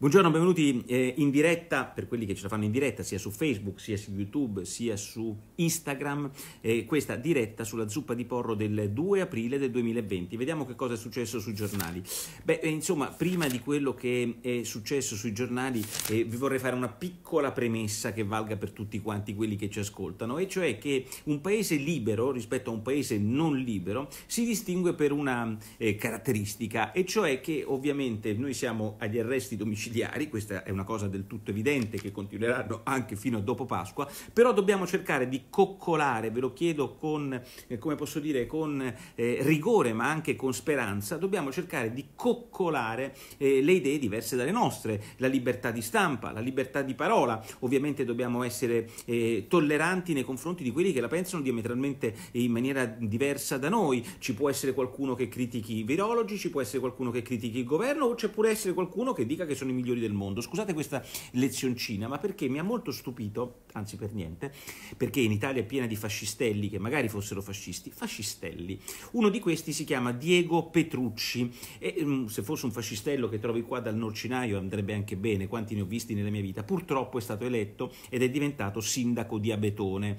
Buongiorno, benvenuti eh, in diretta per quelli che ce la fanno in diretta sia su Facebook, sia su YouTube, sia su Instagram. Eh, questa diretta sulla zuppa di porro del 2 aprile del 2020. Vediamo che cosa è successo sui giornali. Beh, eh, insomma, prima di quello che è successo sui giornali, eh, vi vorrei fare una piccola premessa che valga per tutti quanti quelli che ci ascoltano, e cioè che un paese libero rispetto a un paese non libero si distingue per una eh, caratteristica, e cioè che ovviamente noi siamo agli arresti domiciliari suicidiari, questa è una cosa del tutto evidente che continueranno anche fino a dopo Pasqua, però dobbiamo cercare di coccolare, ve lo chiedo con, eh, come posso dire, con eh, rigore ma anche con speranza, dobbiamo cercare di coccolare eh, le idee diverse dalle nostre, la libertà di stampa, la libertà di parola, ovviamente dobbiamo essere eh, tolleranti nei confronti di quelli che la pensano diametralmente in maniera diversa da noi, ci può essere qualcuno che critichi i virologi, ci può essere qualcuno che critichi il governo o c'è pure essere qualcuno che dica che sono in migliori del mondo. Scusate questa lezioncina, ma perché mi ha molto stupito, anzi per niente, perché in Italia è piena di fascistelli che magari fossero fascisti, fascistelli. Uno di questi si chiama Diego Petrucci e mm, se fosse un fascistello che trovi qua dal Norcinaio andrebbe anche bene, quanti ne ho visti nella mia vita. Purtroppo è stato eletto ed è diventato sindaco di Abetone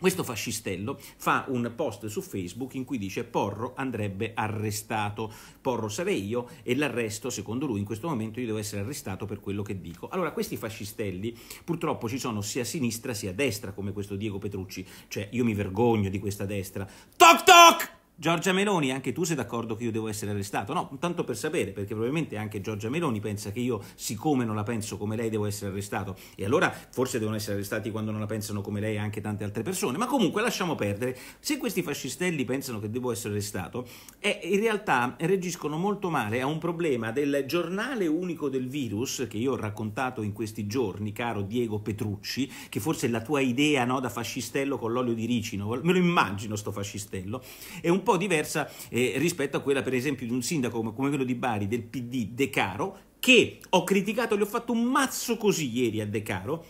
questo fascistello fa un post su Facebook in cui dice Porro andrebbe arrestato, Porro sarei io e l'arresto, secondo lui, in questo momento io devo essere arrestato per quello che dico. Allora, questi fascistelli purtroppo ci sono sia a sinistra sia a destra, come questo Diego Petrucci, cioè io mi vergogno di questa destra. Toc toc! Giorgia Meloni, anche tu sei d'accordo che io devo essere arrestato? No, tanto per sapere, perché probabilmente anche Giorgia Meloni pensa che io, siccome non la penso come lei, devo essere arrestato. E allora forse devono essere arrestati quando non la pensano come lei anche tante altre persone. Ma comunque lasciamo perdere. Se questi fascistelli pensano che devo essere arrestato, eh, in realtà reagiscono molto male a un problema del giornale unico del virus che io ho raccontato in questi giorni, caro Diego Petrucci, che forse è la tua idea no, da fascistello con l'olio di ricino, me lo immagino sto fascistello, è un po' diversa eh, rispetto a quella per esempio di un sindaco come, come quello di Bari del PD De Caro che ho criticato, gli ho fatto un mazzo così ieri a De Caro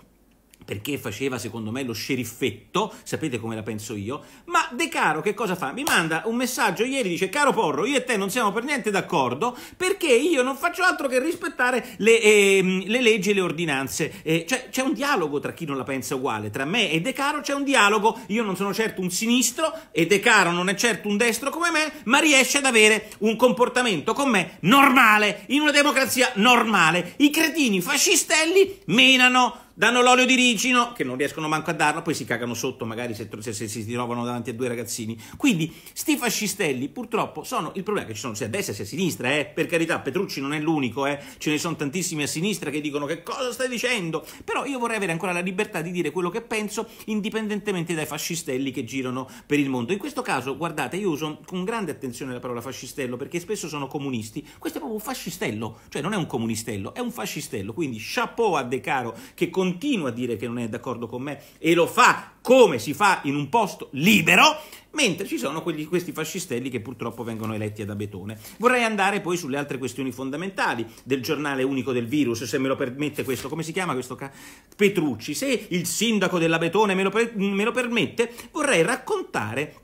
perché faceva secondo me lo sceriffetto, sapete come la penso io, ma De Caro che cosa fa? Mi manda un messaggio ieri, dice caro Porro, io e te non siamo per niente d'accordo perché io non faccio altro che rispettare le, eh, le leggi e le ordinanze, eh, cioè c'è un dialogo tra chi non la pensa uguale, tra me e De Caro c'è un dialogo, io non sono certo un sinistro e De Caro non è certo un destro come me, ma riesce ad avere un comportamento con me normale, in una democrazia normale, i cretini fascistelli menano danno l'olio di ricino, che non riescono manco a darlo, poi si cagano sotto magari se, se, se si trovano davanti a due ragazzini. Quindi sti fascistelli purtroppo sono il problema che ci sono sia a destra sia a sinistra, eh? per carità Petrucci non è l'unico, eh? ce ne sono tantissimi a sinistra che dicono che cosa stai dicendo, però io vorrei avere ancora la libertà di dire quello che penso indipendentemente dai fascistelli che girano per il mondo. In questo caso, guardate, io uso con grande attenzione la parola fascistello perché spesso sono comunisti, questo è proprio un fascistello, cioè non è un comunistello, è un fascistello, quindi chapeau a De Caro che con continua a dire che non è d'accordo con me e lo fa come si fa in un posto libero, mentre ci sono quelli, questi fascistelli che purtroppo vengono eletti ad abetone. Vorrei andare poi sulle altre questioni fondamentali del giornale unico del virus, se me lo permette questo, come si chiama questo ca- Petrucci, se il sindaco dell'abetone me lo, per- me lo permette, vorrei raccontare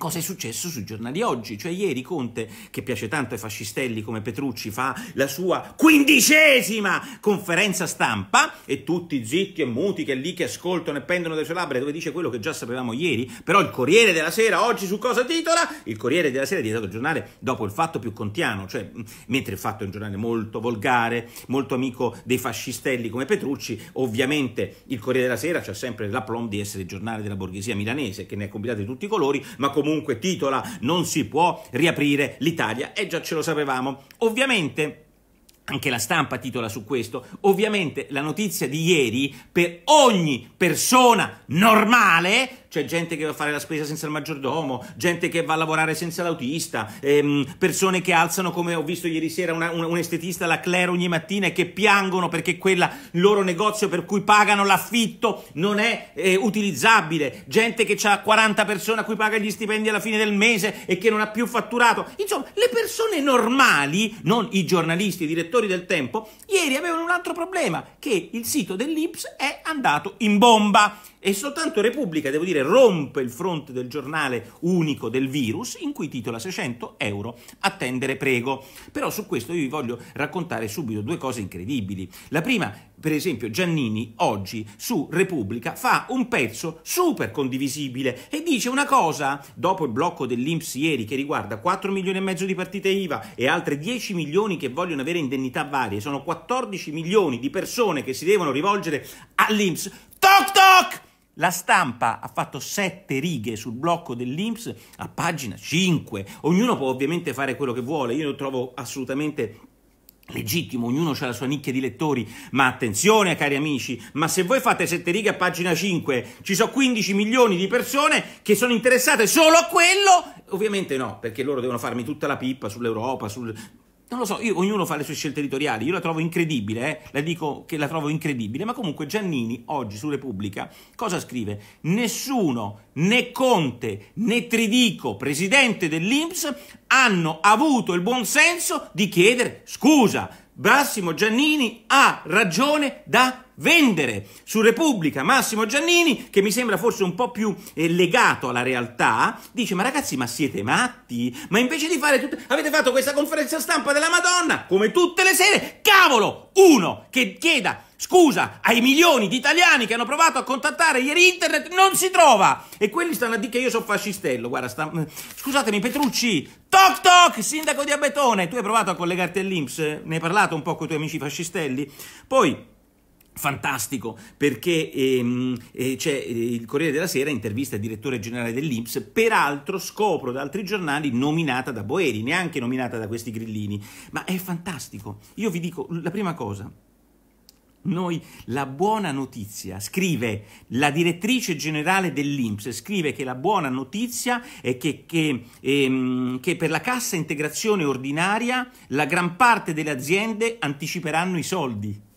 cosa è successo sui giornali oggi. Cioè ieri Conte, che piace tanto ai fascistelli come Petrucci, fa la sua quindicesima conferenza stampa e tutti zitti e muti che lì che ascoltano e pendono le sue labbra dove dice quello che già sapevamo ieri. Però il Corriere della Sera oggi su cosa titola? Il Corriere della Sera è diventato il giornale dopo il fatto più contiano, cioè mentre il fatto è un giornale molto volgare, molto amico dei fascistelli come Petrucci, ovviamente il Corriere della Sera c'ha sempre la l'aplomb di essere il giornale della borghesia milanese che ne ha di tutti i colori, ma comunque comunque titola non si può riaprire l'Italia e eh, già ce lo sapevamo. Ovviamente anche la stampa titola su questo, ovviamente la notizia di ieri per ogni persona normale c'è gente che va a fare la spesa senza il maggiordomo, gente che va a lavorare senza l'autista, ehm, persone che alzano, come ho visto ieri sera, una, una, un estetista, la Claire ogni mattina e che piangono perché quel loro negozio per cui pagano l'affitto non è eh, utilizzabile, gente che ha 40 persone a cui paga gli stipendi alla fine del mese e che non ha più fatturato. Insomma, le persone normali, non i giornalisti, i direttori del tempo, ieri avevano un altro problema, che il sito dell'Ips è andato in bomba. E soltanto Repubblica, devo dire, rompe il fronte del giornale unico del virus, in cui titola 600 euro, attendere prego. Però su questo io vi voglio raccontare subito due cose incredibili. La prima, per esempio, Giannini oggi su Repubblica fa un pezzo super condivisibile e dice una cosa, dopo il blocco dell'Inps ieri che riguarda 4 milioni e mezzo di partite IVA e altre 10 milioni che vogliono avere indennità varie, sono 14 milioni di persone che si devono rivolgere all'Inps. Toc toc! La stampa ha fatto sette righe sul blocco dell'Inps a pagina 5. Ognuno può ovviamente fare quello che vuole, io lo trovo assolutamente legittimo, ognuno ha la sua nicchia di lettori, ma attenzione cari amici, ma se voi fate sette righe a pagina 5, ci sono 15 milioni di persone che sono interessate solo a quello, ovviamente no, perché loro devono farmi tutta la pippa sull'Europa, sul non lo so, io, ognuno fa le sue scelte editoriali, io la trovo incredibile, eh? la dico che la trovo incredibile, ma comunque Giannini oggi su Repubblica cosa scrive? Nessuno, né Conte, né Tridico, presidente dell'Inps, hanno avuto il buon senso di chiedere scusa. Massimo Giannini ha ragione da vendere su Repubblica Massimo Giannini, che mi sembra forse un po' più eh, legato alla realtà, dice ma ragazzi ma siete matti? Ma invece di fare tutto... avete fatto questa conferenza stampa della Madonna, come tutte le sere, cavolo, uno che chieda scusa ai milioni di italiani che hanno provato a contattare ieri internet non si trova e quelli stanno a dire che io sono fascistello guarda sta... Mm, scusatemi Petrucci toc toc sindaco di Abetone tu hai provato a collegarti all'Inps ne hai parlato un po' con i tuoi amici fascistelli poi fantastico perché ehm, eh, c'è eh, il Corriere della Sera intervista il direttore generale dell'Inps peraltro scopro da altri giornali nominata da Boeri neanche nominata da questi grillini ma è fantastico io vi dico la prima cosa noi la buona notizia scrive la direttrice generale dell'Inps scrive che la buona notizia è che, che, ehm, che per la cassa integrazione ordinaria la gran parte delle aziende anticiperanno i soldi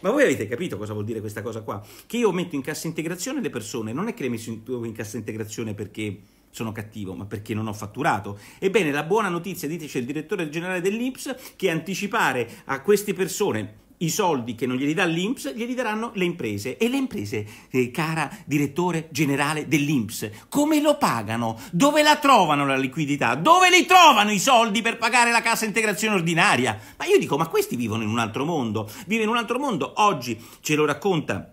ma voi avete capito cosa vuol dire questa cosa qua? Che io metto in cassa integrazione le persone, non è che le metto in cassa integrazione perché sono cattivo, ma perché non ho fatturato. Ebbene, la buona notizia, diteci il direttore generale dell'Ips, che anticipare a queste persone i soldi che non glieli dà l'Inps glieli daranno le imprese. E le imprese, eh, cara direttore generale dell'Inps, come lo pagano? Dove la trovano la liquidità? Dove li trovano i soldi per pagare la cassa integrazione ordinaria? Ma io dico, ma questi vivono in un altro mondo, vive in un altro mondo. Oggi ce lo racconta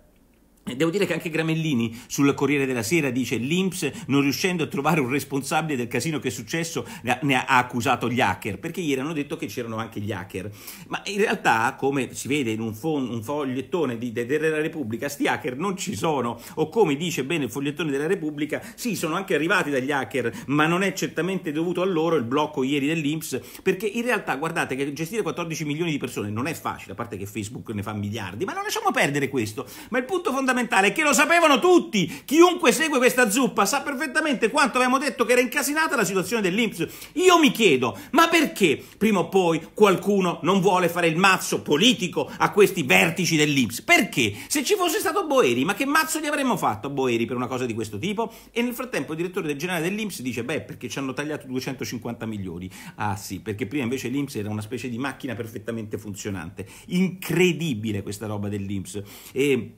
Devo dire che anche Gramellini sul Corriere della Sera dice l'Inps non riuscendo a trovare un responsabile del casino che è successo ne ha accusato gli hacker perché ieri hanno detto che c'erano anche gli hacker ma in realtà come si vede in un, fon- un fogliettone di, della Repubblica sti hacker non ci sono o come dice bene il fogliettone della Repubblica sì sono anche arrivati dagli hacker ma non è certamente dovuto a loro il blocco ieri dell'Inps perché in realtà guardate che gestire 14 milioni di persone non è facile a parte che Facebook ne fa miliardi ma non lasciamo perdere questo ma il punto fondamentale fondamentale che lo sapevano tutti. Chiunque segue questa zuppa sa perfettamente quanto avevamo detto che era incasinata la situazione dell'Inps. Io mi chiedo, ma perché prima o poi qualcuno non vuole fare il mazzo politico a questi vertici dell'Inps? Perché? Se ci fosse stato Boeri, ma che mazzo gli avremmo fatto a Boeri per una cosa di questo tipo? E nel frattempo il direttore del generale dell'Inps dice, beh, perché ci hanno tagliato 250 milioni. Ah sì, perché prima invece l'Inps era una specie di macchina perfettamente funzionante. Incredibile questa roba dell'Inps. E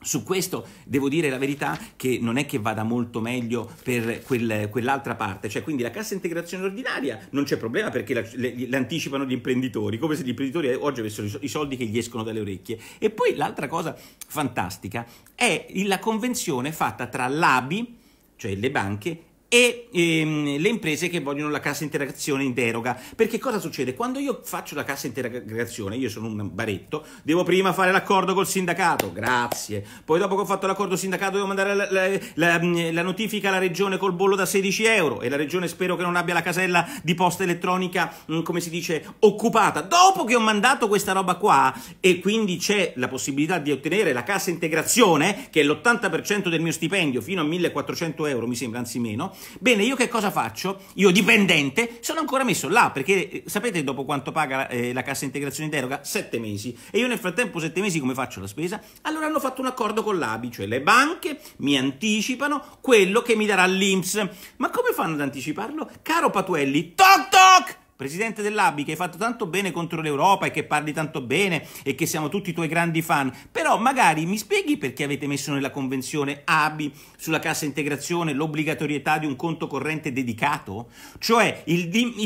su questo devo dire la verità che non è che vada molto meglio per quel, quell'altra parte, cioè quindi la cassa integrazione ordinaria non c'è problema perché la, le, le, anticipano gli imprenditori, come se gli imprenditori oggi avessero i soldi che gli escono dalle orecchie. E poi l'altra cosa fantastica è la convenzione fatta tra l'ABI, cioè le banche, e ehm, le imprese che vogliono la cassa integrazione in deroga. Perché cosa succede? Quando io faccio la cassa integrazione, io sono un baretto, devo prima fare l'accordo col sindacato, grazie. Poi dopo che ho fatto l'accordo sindacato devo mandare la, la, la, la, notifica alla regione col bollo da 16 euro e la regione spero che non abbia la casella di posta elettronica, mh, mm, come si dice, occupata. Dopo che ho mandato questa roba qua e quindi c'è la possibilità di ottenere la cassa integrazione, che è l'80% del mio stipendio fino a 1400 euro, mi sembra, anzi meno, Bene, io che cosa faccio? Io dipendente sono ancora messo là perché eh, sapete dopo quanto paga eh, la cassa integrazione in deroga? Sette mesi. E io nel frattempo sette mesi come faccio la spesa? Allora hanno fatto un accordo con l'ABI, cioè le banche mi anticipano quello che mi darà l'Inps. Ma come fanno ad anticiparlo? Caro Patuelli, toc toc! Presidente dell'ABI, che hai fatto tanto bene contro l'Europa e che parli tanto bene e che siamo tutti i tuoi grandi fan, però magari mi spieghi perché avete messo nella convenzione ABI sulla cassa integrazione l'obbligatorietà di un conto corrente dedicato? Cioè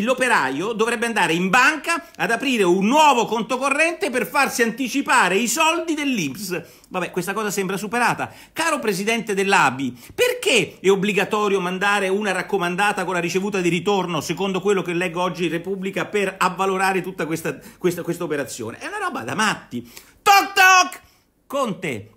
l'operaio dovrebbe andare in banca ad aprire un nuovo conto corrente per farsi anticipare i soldi dell'Inps Vabbè, questa cosa sembra superata. Caro presidente dell'ABI, perché è obbligatorio mandare una raccomandata con la ricevuta di ritorno, secondo quello che leggo oggi in Repubblica, per avvalorare tutta questa, questa, questa operazione? È una roba da matti. Toc toc! Conte,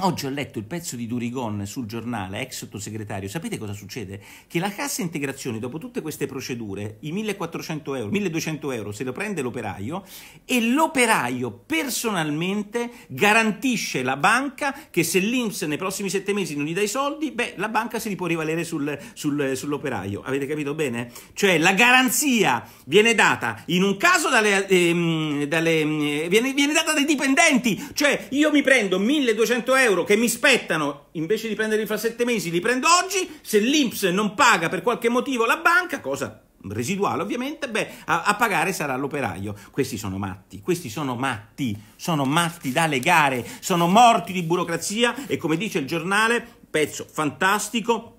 Oggi ho letto il pezzo di Durigon sul giornale, ex sottosegretario. Sapete cosa succede? Che la cassa integrazione, dopo tutte queste procedure, i 1400 euro, 1200 euro, se lo prende l'operaio e l'operaio personalmente garantisce la banca che se l'Inps nei prossimi sette mesi non gli dà i soldi, beh, la banca se li può rivalere sul, sul, sull'operaio. Avete capito bene? Cioè, la garanzia viene data in un caso dalle, ehm, dalle, ehm, viene, viene data dai dipendenti. Cioè, io mi prendo 1200 euro euro che mi spettano, invece di prenderli fra sette mesi, li prendo oggi, se l'Inps non paga per qualche motivo la banca, cosa residuale ovviamente, beh, a, a, pagare sarà l'operaio. Questi sono matti, questi sono matti, sono matti da legare, sono morti di burocrazia e come dice il giornale, pezzo fantastico,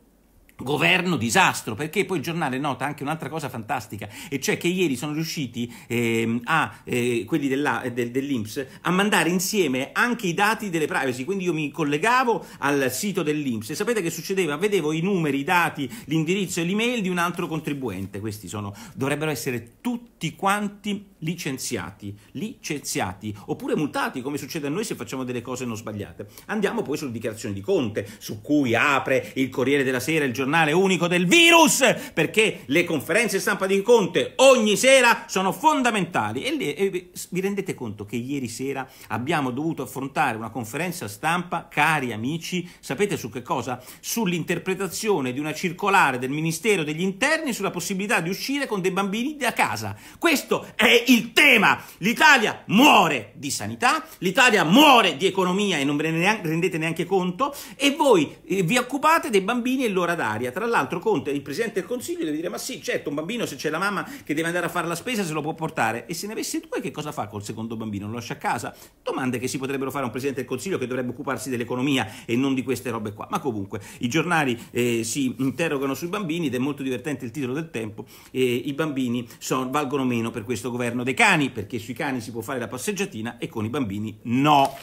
Governo disastro, perché poi il giornale nota anche un'altra cosa fantastica, e cioè che ieri sono riusciti eh, a, eh, quelli eh, del, dell'Inps a mandare insieme anche i dati delle privacy, quindi io mi collegavo al sito dell'Inps e sapete che succedeva? Vedevo i numeri, i dati, l'indirizzo e l'email di un altro contribuente, questi sono, dovrebbero essere tutti quanti licenziati, licenziati, oppure multati come succede a noi se facciamo delle cose non sbagliate. Andiamo poi sulle dichiarazioni di Conte, su cui apre il Corriere della Sera, il giornale giornale unico del virus, perché le conferenze stampa di Conte ogni sera sono fondamentali. E, lì, e vi rendete conto che ieri sera abbiamo dovuto affrontare una conferenza stampa, cari amici, sapete su che cosa? Sull'interpretazione di una circolare del Ministero degli Interni sulla possibilità di uscire con dei bambini da casa. Questo è il tema. L'Italia muore di sanità, l'Italia muore di economia e non ve ne rendete neanche conto e voi eh, vi occupate dei bambini e l'ora d'aria primaria. Tra l'altro Conte, il Presidente del Consiglio, deve dire ma sì, certo, un bambino se c'è la mamma che deve andare a fare la spesa se lo può portare e se ne avesse due che cosa fa col secondo bambino? Lo lascia a casa? Domande che si potrebbero fare a un Presidente del Consiglio che dovrebbe occuparsi dell'economia e non di queste robe qua. Ma comunque i giornali eh, si interrogano sui bambini ed è molto divertente il titolo del tempo, eh, i bambini son, valgono meno per questo governo dei cani perché sui cani si può fare la passeggiatina e con i bambini no.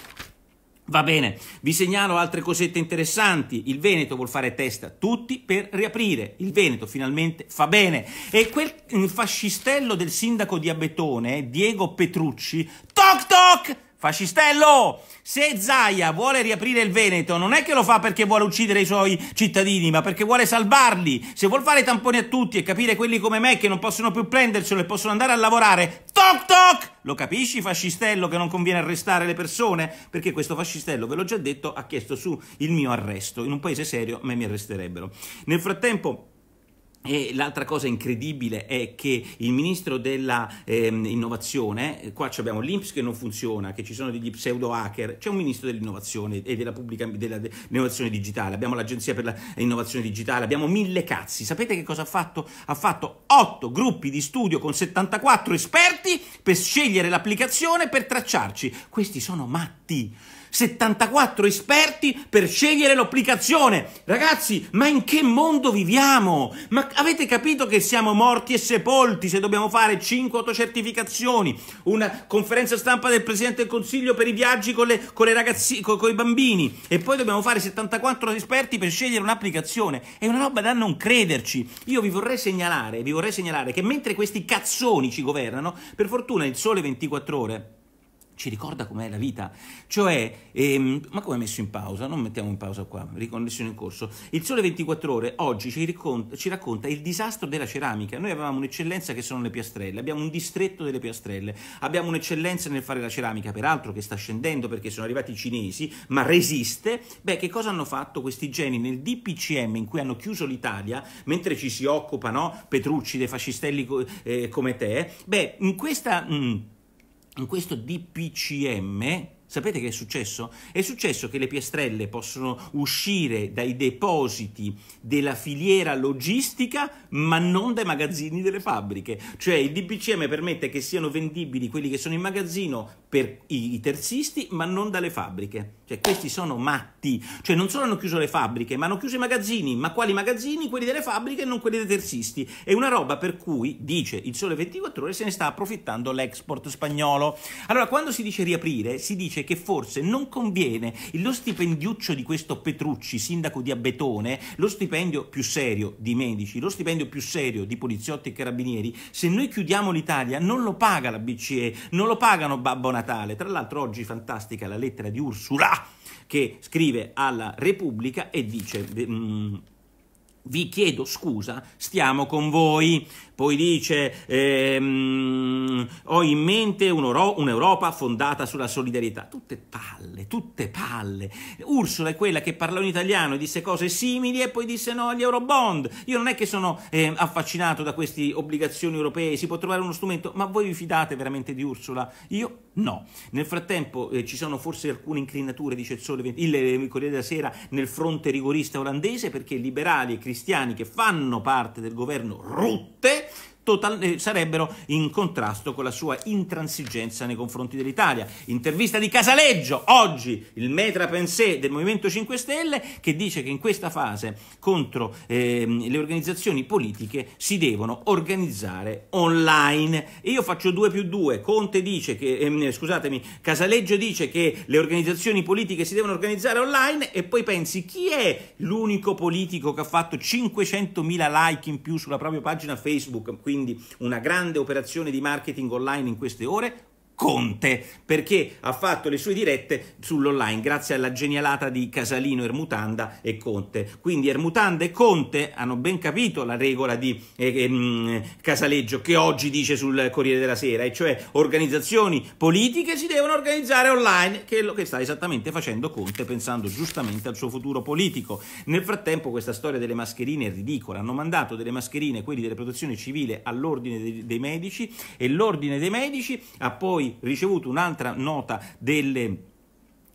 Va bene, vi segnalo altre cosette interessanti. Il Veneto vuol fare testa a tutti per riaprire. Il Veneto finalmente fa bene. E quel fascistello del sindaco di Abetone, Diego Petrucci, toc toc! Fascistello, se Zaia vuole riaprire il Veneto, non è che lo fa perché vuole uccidere i suoi cittadini, ma perché vuole salvarli. Se vuol fare tamponi a tutti e capire quelli come me che non possono più prenderselo e possono andare a lavorare, toc toc! Lo capisci, fascistello, che non conviene arrestare le persone? Perché questo fascistello, ve l'ho già detto, ha chiesto su il mio arresto. In un paese serio a me mi arresterebbero. Nel frattempo... E l'altra cosa incredibile è che il ministro dell'innovazione, ehm, eh, qua abbiamo l'Inps che non funziona, che ci sono degli pseudo hacker, c'è un ministro dell'innovazione e della pubblica della, dell'innovazione digitale, abbiamo l'agenzia per l'innovazione digitale, abbiamo mille cazzi. Sapete che cosa ha fatto? Ha fatto 8 gruppi di studio con 74 esperti per scegliere l'applicazione per tracciarci. Questi sono matti. 74 esperti per scegliere l'applicazione. Ragazzi, ma in che mondo viviamo? Ma avete capito che siamo morti e sepolti se dobbiamo fare 5 autocertificazioni, una conferenza stampa del Presidente del Consiglio per i viaggi con, le, con, le ragazzi, con, con i bambini e poi dobbiamo fare 74 esperti per scegliere un'applicazione? È una roba da non crederci. Io vi vorrei segnalare, vi vorrei segnalare che mentre questi cazzoni ci governano, per fortuna il sole 24 ore ci ricorda com'è la vita. Cioè, ehm, ma come è messo in pausa? Non mettiamo in pausa qua, riconnessione in corso. Il Sole 24 Ore oggi ci, racconta, ci racconta il disastro della ceramica. Noi avevamo un'eccellenza che sono le piastrelle, abbiamo un distretto delle piastrelle, abbiamo un'eccellenza nel fare la ceramica, peraltro che sta scendendo perché sono arrivati i cinesi, ma resiste. Beh, che cosa hanno fatto questi geni nel DPCM in cui hanno chiuso l'Italia, mentre ci si occupa, no? Petrucci, dei fascistelli eh, come te? Beh, in questa... Mh, mm, in questo DPCM, sapete che è successo? È successo che le piastrelle possono uscire dai depositi della filiera logistica, ma non dai magazzini delle fabbriche. Cioè il DPCM permette che siano vendibili quelli che sono in magazzino per i terzisti, ma non dalle fabbriche. Cioè, questi sono matti. Cioè, non solo hanno chiuso le fabbriche, ma hanno chiuso i magazzini. Ma quali magazzini? Quelli delle fabbriche e non quelli dei terzisti. È una roba per cui, dice il Sole 24 Ore, se ne sta approfittando l'export spagnolo. Allora, quando si dice riaprire, si dice che forse non conviene lo stipendiuccio di questo Petrucci, sindaco di Abbetone, lo stipendio più serio di medici, lo stipendio più serio di poliziotti e carabinieri. Se noi chiudiamo l'Italia, non lo paga la BCE, non lo pagano Babbo Natale. Tra l'altro, oggi fantastica la lettera di Ursula che scrive alla Repubblica e dice mm, vi chiedo scusa, stiamo con voi poi dice ehm, ho in mente un'Europa fondata sulla solidarietà. Tutte palle, tutte palle. Ursula è quella che parlò in italiano e disse cose simili e poi disse no agli Eurobond. Io non è che sono eh, affascinato da queste obbligazioni europee, si può trovare uno strumento, ma voi vi fidate veramente di Ursula? Io no. Nel frattempo eh, ci sono forse alcune inclinature, dice il Sole, 20, il, eh, il Corriere della Sera, nel fronte rigorista olandese perché liberali e cristiani che fanno parte del governo rutte total- eh, sarebbero in contrasto con la sua intransigenza nei confronti dell'Italia. Intervista di Casaleggio, oggi il metra pensé del Movimento 5 Stelle, che dice che in questa fase contro ehm, le organizzazioni politiche si devono organizzare online. E io faccio 2 più 2, Conte dice che, ehm, scusatemi, Casaleggio dice che le organizzazioni politiche si devono organizzare online e poi pensi chi è l'unico politico che ha fatto 500.000 like in più sulla propria pagina Facebook, quindi quindi una grande operazione di marketing online in queste ore, Conte, perché ha fatto le sue dirette sull'online grazie alla genialata di Casalino, Ermutanda e Conte. Quindi Ermutanda e Conte hanno ben capito la regola di eh, eh, Casaleggio che oggi dice sul Corriere della Sera, e cioè organizzazioni politiche si devono organizzare online, che è lo che sta esattamente facendo Conte pensando giustamente al suo futuro politico. Nel frattempo questa storia delle mascherine è ridicola, hanno mandato delle mascherine quelli della protezione civile all'ordine dei, dei medici e l'ordine dei medici ha poi poi ricevuto un'altra nota delle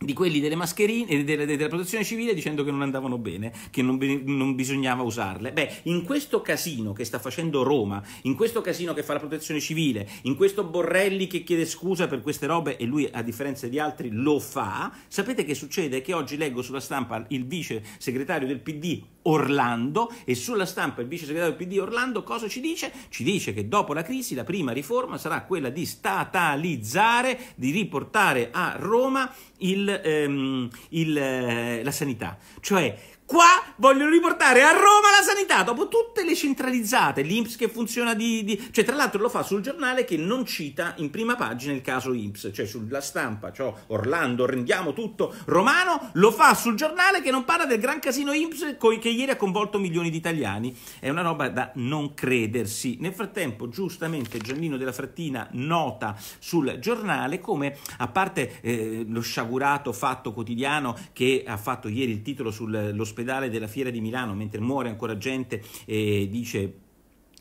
di quelli delle mascherine eh, della, della, protezione civile dicendo che non andavano bene, che non, non, bisognava usarle. Beh, in questo casino che sta facendo Roma, in questo casino che fa la protezione civile, in questo Borrelli che chiede scusa per queste robe e lui a differenza di altri lo fa, sapete che succede? Che oggi leggo sulla stampa il vice segretario del PD Orlando e sulla stampa il vice segretario del PD Orlando cosa ci dice? Ci dice che dopo la crisi la prima riforma sarà quella di statalizzare, di riportare a Roma il, ehm, il, eh, la sanità. Cioè Qua vogliono riportare a Roma la sanità, dopo tutte le centralizzate, l'Inps che funziona di, di... Cioè, tra l'altro lo fa sul giornale che non cita in prima pagina il caso Inps, cioè sulla stampa, cioè Orlando, rendiamo tutto romano, lo fa sul giornale che non parla del gran casino Inps che ieri ha coinvolto milioni di italiani. È una roba da non credersi. Nel frattempo, giustamente, Giannino della Frattina nota sul giornale come, a parte eh, lo sciagurato fatto quotidiano che ha fatto ieri il titolo sull'ospedale, all'ospedale della Fiera di Milano mentre muore ancora gente e eh, dice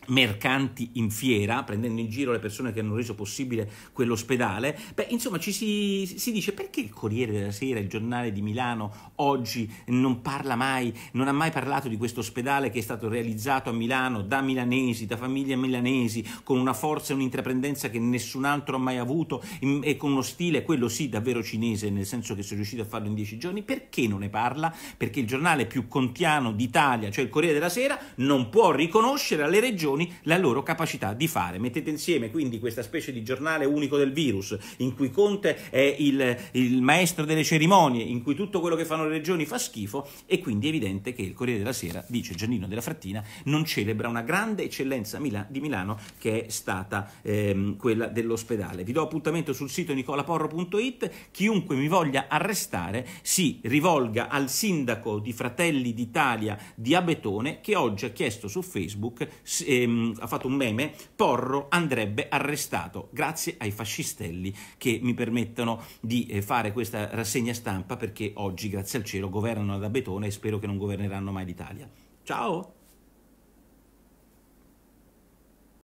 mercanti in fiera, prendendo in giro le persone che hanno reso possibile quell'ospedale, beh, insomma ci si, si, dice perché il Corriere della Sera, il giornale di Milano, oggi non parla mai, non ha mai parlato di questo ospedale che è stato realizzato a Milano da milanesi, da famiglie milanesi, con una forza e un'intraprendenza che nessun altro ha mai avuto e con uno stile, quello sì, davvero cinese, nel senso che sono riuscito a farlo in dieci giorni, perché non ne parla? Perché il giornale più contiano d'Italia, cioè il Corriere della Sera, non può riconoscere alle regioni informazioni la loro capacità di fare. Mettete insieme quindi questa specie di giornale unico del virus, in cui Conte è il, il maestro delle cerimonie, in cui tutto quello che fanno le regioni fa schifo, e quindi è evidente che il Corriere della Sera, dice Giannino della Frattina, non celebra una grande eccellenza di Milano che è stata ehm, quella dell'ospedale. Vi do appuntamento sul sito nicolaporro.it, chiunque mi voglia arrestare si rivolga al sindaco di Fratelli d'Italia di Abetone che oggi ha chiesto su Facebook eh, ehm, ha fatto un meme, Porro andrebbe arrestato grazie ai fascistelli che mi permettono di eh, fare questa rassegna stampa perché oggi, grazie al cielo, governano da betone e spero che non governeranno mai l'Italia. Ciao!